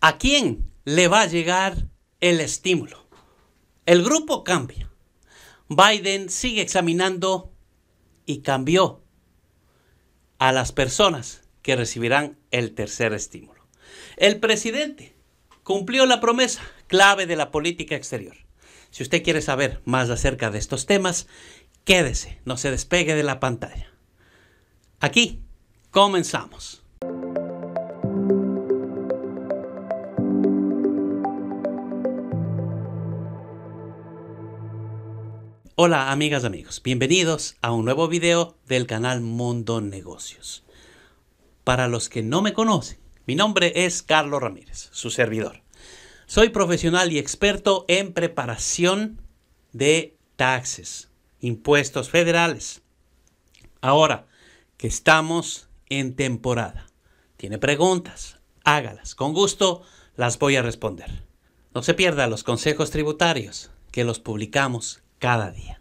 ¿A quién le va a llegar el estímulo? El grupo cambia. Biden sigue examinando y cambió a las personas que recibirán el tercer estímulo. El presidente cumplió la promesa clave de la política exterior. Si usted quiere saber más acerca de estos temas, quédese, no se despegue de la pantalla. Aquí comenzamos. Hola amigas y amigos, bienvenidos a un nuevo video del canal Mundo Negocios. Para los que no me conocen, mi nombre es Carlos Ramírez, su servidor. Soy profesional y experto en preparación de taxes, impuestos federales. Ahora que estamos en temporada, tiene preguntas, hágalas. Con gusto las voy a responder. No se pierda los consejos tributarios que los publicamos cada día.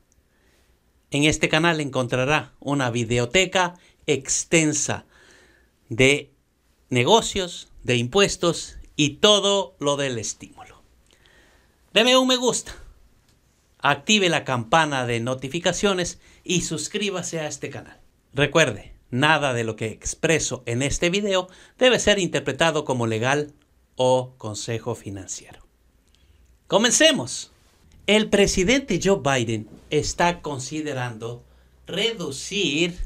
En este canal encontrará una videoteca extensa de negocios, de impuestos y todo lo del estímulo. Deme un me gusta, active la campana de notificaciones y suscríbase a este canal. Recuerde, nada de lo que expreso en este video debe ser interpretado como legal o consejo financiero. Comencemos. El presidente Joe Biden está considerando reducir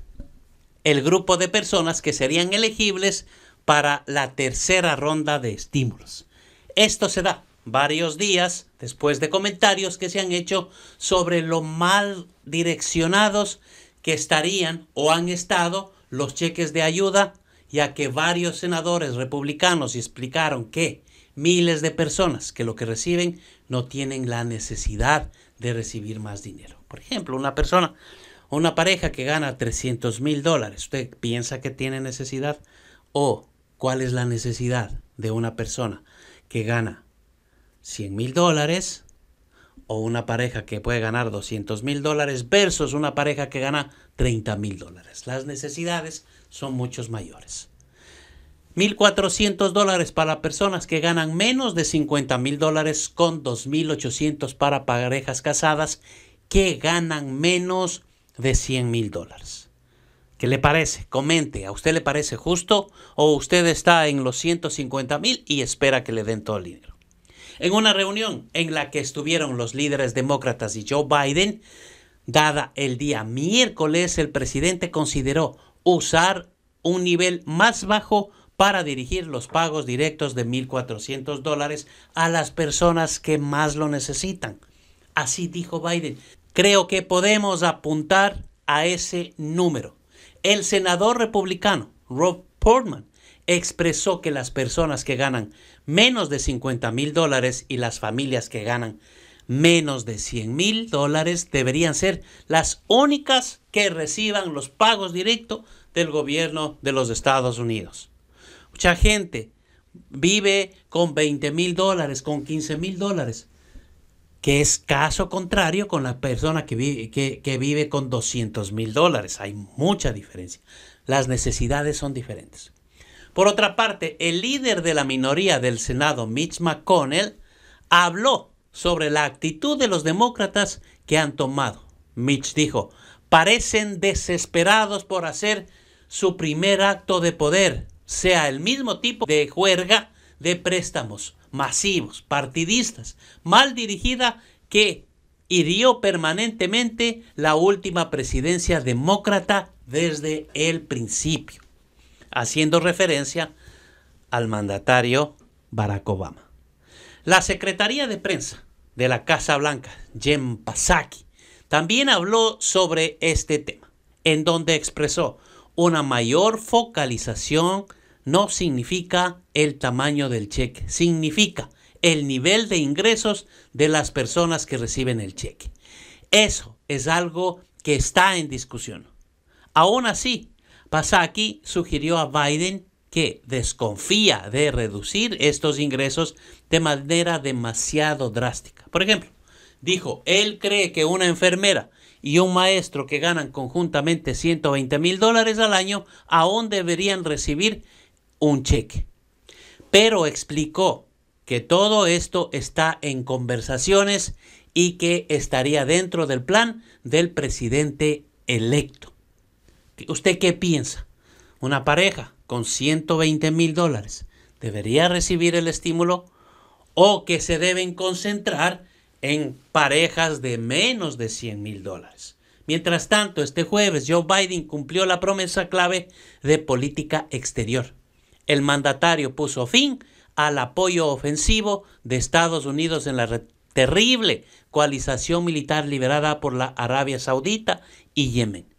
el grupo de personas que serían elegibles para la tercera ronda de estímulos. Esto se da varios días después de comentarios que se han hecho sobre lo mal direccionados que estarían o han estado los cheques de ayuda, ya que varios senadores republicanos explicaron que miles de personas que lo que reciben no tienen la necesidad de recibir más dinero. Por ejemplo, una persona o una pareja que gana 300 mil dólares, ¿usted piensa que tiene necesidad? ¿O cuál es la necesidad de una persona que gana 100 mil dólares? O una pareja que puede ganar 200 mil dólares versus una pareja que gana 30 mil dólares. Las necesidades son muchos mayores. 1.400 dólares para personas que ganan menos de 50 mil dólares con 2.800 para parejas casadas que ganan menos de 100 mil dólares. ¿Qué le parece? Comente, ¿a usted le parece justo o usted está en los 150,000 y espera que le den todo el dinero? En una reunión en la que estuvieron los líderes demócratas y Joe Biden, dada el día miércoles, el presidente consideró usar un nivel más bajo para dirigir los pagos directos de 1.400 dólares a las personas que más lo necesitan. Así dijo Biden. Creo que podemos apuntar a ese número. El senador republicano Rob Portman expresó que las personas que ganan menos de 50 mil dólares y las familias que ganan menos de 100 mil dólares deberían ser las únicas que reciban los pagos directos del gobierno de los Estados Unidos. Mucha gente vive con 20 mil dólares, con 15 mil dólares, que es caso contrario con la persona que vive, que, vive con 200 mil dólares. Hay mucha diferencia. Las necesidades son diferentes. Por otra parte, el líder de la minoría del Senado, Mitch McConnell, habló sobre la actitud de los demócratas que han tomado. Mitch dijo, parecen desesperados por hacer su primer acto de poder sea el mismo tipo de juerga de préstamos masivos, partidistas, mal dirigida que hirió permanentemente la última presidencia demócrata desde el principio, haciendo referencia al mandatario Barack Obama. La Secretaría de Prensa de la Casa Blanca, Jen Psaki, también habló sobre este tema, en donde expresó una mayor focalización no significa el tamaño del cheque, significa el nivel de ingresos de las personas que reciben el cheque. Eso es algo que está en discusión. Aún así, Pasaki sugirió a Biden que desconfía de reducir estos ingresos de manera demasiado drástica. Por ejemplo, dijo, él cree que una enfermera y un maestro que ganan conjuntamente 120 mil dólares al año aún deberían recibir un cheque. Pero explicó que todo esto está en conversaciones y que estaría dentro del plan del presidente electo. ¿Usted qué piensa? Una pareja con 120 mil dólares debería recibir el estímulo o que se deben concentrar en parejas de menos de 100 mil dólares. Mientras tanto, este jueves Joe Biden cumplió la promesa clave de política exterior el mandatario puso fin al apoyo ofensivo de Estados Unidos en la terrible coalización militar liberada por la Arabia Saudita y Yemen.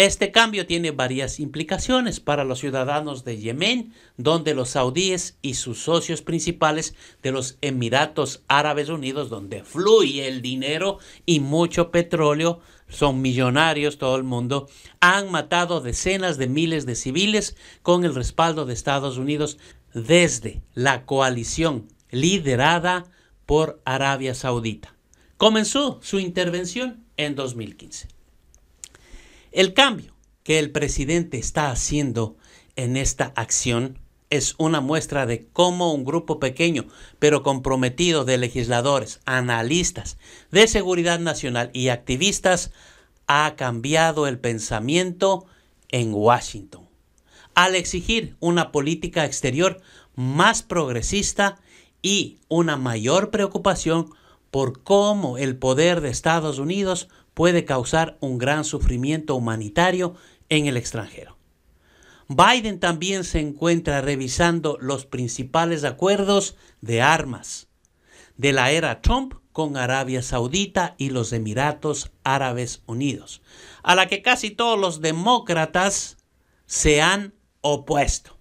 Este cambio tiene varias implicaciones para los ciudadanos de Yemen, donde los saudíes y sus socios principales de los Emiratos Árabes Unidos, donde fluye el dinero y mucho petróleo, son millonarios todo el mundo, han matado decenas de miles de civiles con el respaldo de Estados Unidos desde la coalición liderada por Arabia Saudita. Comenzó su intervención en 2015. El cambio que el presidente está haciendo en esta acción es una muestra de cómo un grupo pequeño pero comprometido de legisladores, analistas de seguridad nacional y activistas ha cambiado el pensamiento en Washington al exigir una política exterior más progresista y una mayor preocupación por cómo el poder de Estados Unidos puede causar un gran sufrimiento humanitario en el extranjero. Biden también se encuentra revisando los principales acuerdos de armas de la era Trump con Arabia Saudita y los Emiratos Árabes Unidos, a la que casi todos los demócratas se han opuesto.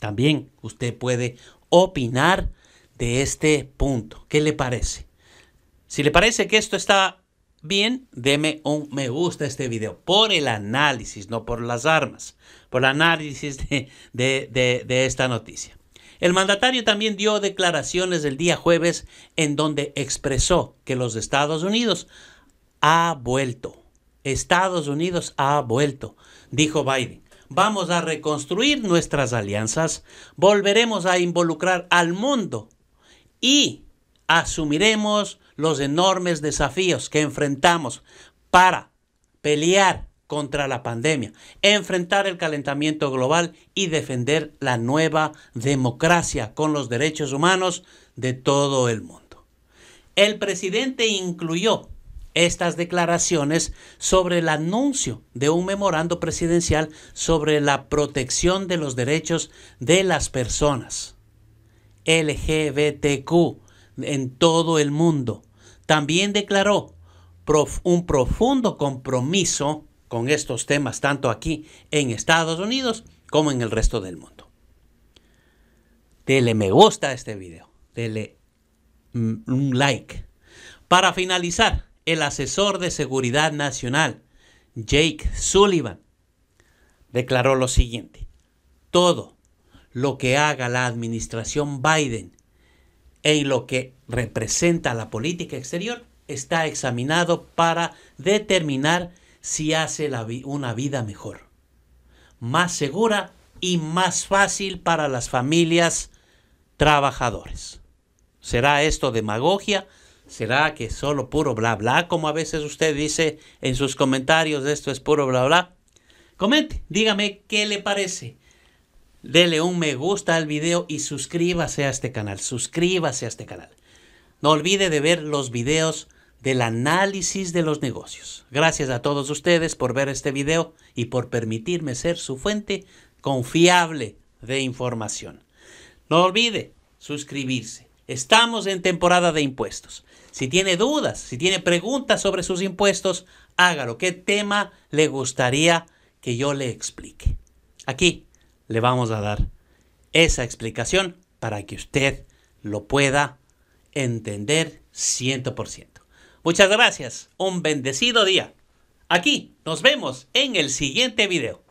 También usted puede opinar de este punto. ¿Qué le parece? Si le parece que esto está bien, deme un me gusta a este video por el análisis, no por las armas, por el análisis de, de, de, esta noticia. El mandatario también dio declaraciones el día jueves en donde expresó que los Estados Unidos ha vuelto. Estados Unidos ha vuelto, dijo Biden. Vamos a reconstruir nuestras alianzas, volveremos a involucrar al mundo y asumiremos los enormes desafíos que enfrentamos para pelear contra la pandemia, enfrentar el calentamiento global y defender la nueva democracia con los derechos humanos de todo el mundo. El presidente incluyó estas declaraciones sobre el anuncio de un memorando presidencial sobre la protección de los derechos de las personas LGBTQ en todo el mundo también declaró un profundo compromiso con estos temas, tanto aquí en Estados Unidos como en el resto del mundo. Dele me gusta a este video, dele mm, un like. Para finalizar, el asesor de seguridad nacional, Jake Sullivan, declaró lo siguiente. Todo lo que haga la administración Biden en lo que representa la política exterior está examinado para determinar si hace la una vida mejor, más segura y más fácil para las familias trabajadores. ¿Será esto demagogia? ¿Será que solo puro bla bla, como a veces usted dice en sus comentarios, esto es puro bla bla? Comente, dígame qué le parece. Dele un me gusta al video y suscríbase a este canal. Suscríbase a este canal. No olvide de ver los videos del análisis de los negocios. Gracias a todos ustedes por ver este video y por permitirme ser su fuente confiable de información. No olvide suscribirse. Estamos en temporada de impuestos. Si tiene dudas, si tiene preguntas sobre sus impuestos, hágalo. ¿Qué tema le gustaría que yo le explique? Aquí le vamos a dar esa explicación para que usted lo pueda entender 100%. Muchas gracias, un bendecido día. Aquí nos vemos en el siguiente video.